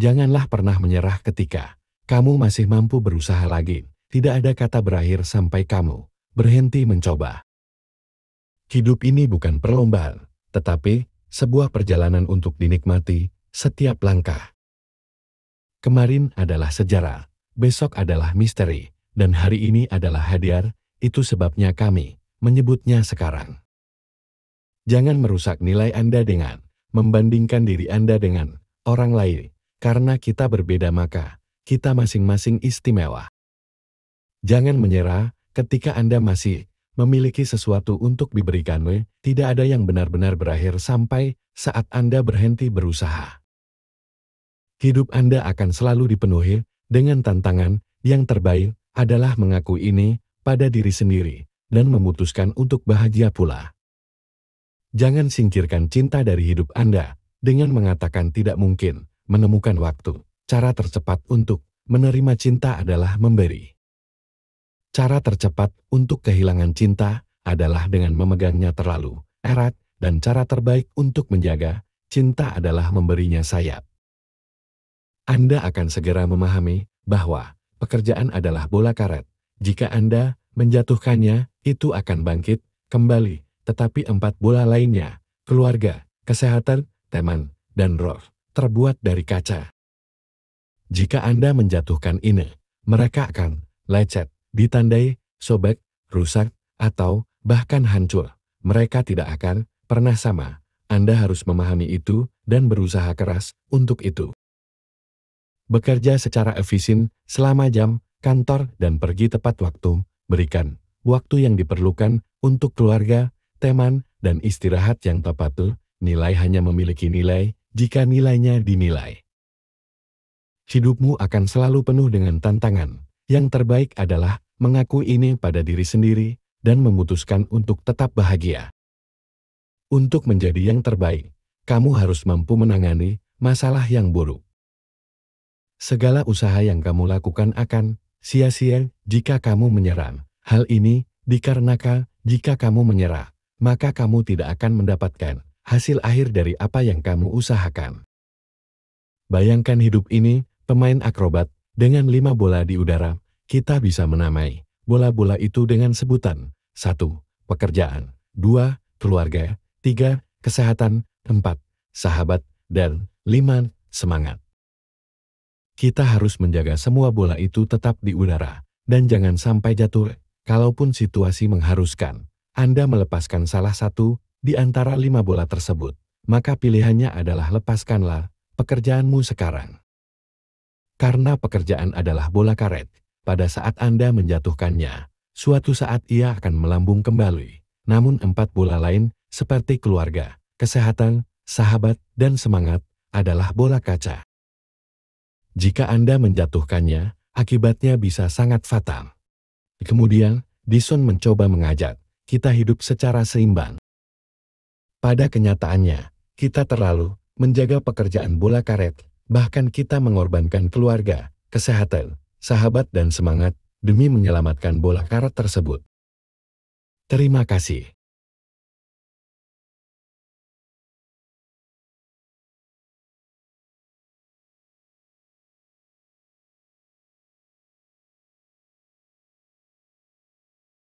Janganlah pernah menyerah ketika kamu masih mampu berusaha lagi. Tidak ada kata berakhir sampai kamu berhenti mencoba. Hidup ini bukan perlombaan, tetapi sebuah perjalanan untuk dinikmati setiap langkah. Kemarin adalah sejarah, besok adalah misteri, dan hari ini adalah hadiah. Itu sebabnya kami menyebutnya sekarang. Jangan merusak nilai Anda dengan membandingkan diri Anda dengan orang lain. Karena kita berbeda maka, kita masing-masing istimewa. Jangan menyerah ketika Anda masih memiliki sesuatu untuk diberikan tidak ada yang benar-benar berakhir sampai saat Anda berhenti berusaha. Hidup Anda akan selalu dipenuhi dengan tantangan yang terbaik adalah mengaku ini pada diri sendiri dan memutuskan untuk bahagia pula. Jangan singkirkan cinta dari hidup Anda dengan mengatakan tidak mungkin, menemukan waktu. Cara tercepat untuk menerima cinta adalah memberi. Cara tercepat untuk kehilangan cinta adalah dengan memegangnya terlalu erat, dan cara terbaik untuk menjaga cinta adalah memberinya sayap. Anda akan segera memahami bahwa pekerjaan adalah bola karet. Jika Anda menjatuhkannya, itu akan bangkit kembali, tetapi empat bola lainnya keluarga, kesehatan, teman, dan roh terbuat dari kaca. Jika Anda menjatuhkan ini, mereka akan lecet, ditandai, sobek, rusak, atau bahkan hancur. Mereka tidak akan pernah sama. Anda harus memahami itu dan berusaha keras untuk itu. Bekerja secara efisien selama jam, kantor, dan pergi tepat waktu. Berikan waktu yang diperlukan untuk keluarga, teman, dan istirahat yang tepat. Nilai hanya memiliki nilai jika nilainya dinilai. Hidupmu akan selalu penuh dengan tantangan. Yang terbaik adalah mengaku ini pada diri sendiri dan memutuskan untuk tetap bahagia. Untuk menjadi yang terbaik, kamu harus mampu menangani masalah yang buruk. Segala usaha yang kamu lakukan akan sia-sia jika kamu menyerah. Hal ini dikarenakan jika kamu menyerah, maka kamu tidak akan mendapatkan hasil akhir dari apa yang kamu usahakan. Bayangkan hidup ini, pemain akrobat, dengan lima bola di udara, kita bisa menamai bola-bola itu dengan sebutan satu, Pekerjaan dua, Keluarga tiga, Kesehatan 4. Sahabat dan lima, Semangat Kita harus menjaga semua bola itu tetap di udara, dan jangan sampai jatuh, kalaupun situasi mengharuskan. Anda melepaskan salah satu di antara lima bola tersebut, maka pilihannya adalah lepaskanlah pekerjaanmu sekarang. Karena pekerjaan adalah bola karet, pada saat Anda menjatuhkannya, suatu saat ia akan melambung kembali. Namun empat bola lain, seperti keluarga, kesehatan, sahabat, dan semangat, adalah bola kaca. Jika Anda menjatuhkannya, akibatnya bisa sangat fatal. Kemudian, Dison mencoba mengajak kita hidup secara seimbang. Pada kenyataannya, kita terlalu menjaga pekerjaan bola karet, bahkan kita mengorbankan keluarga, kesehatan, sahabat dan semangat demi menyelamatkan bola karet tersebut. Terima kasih.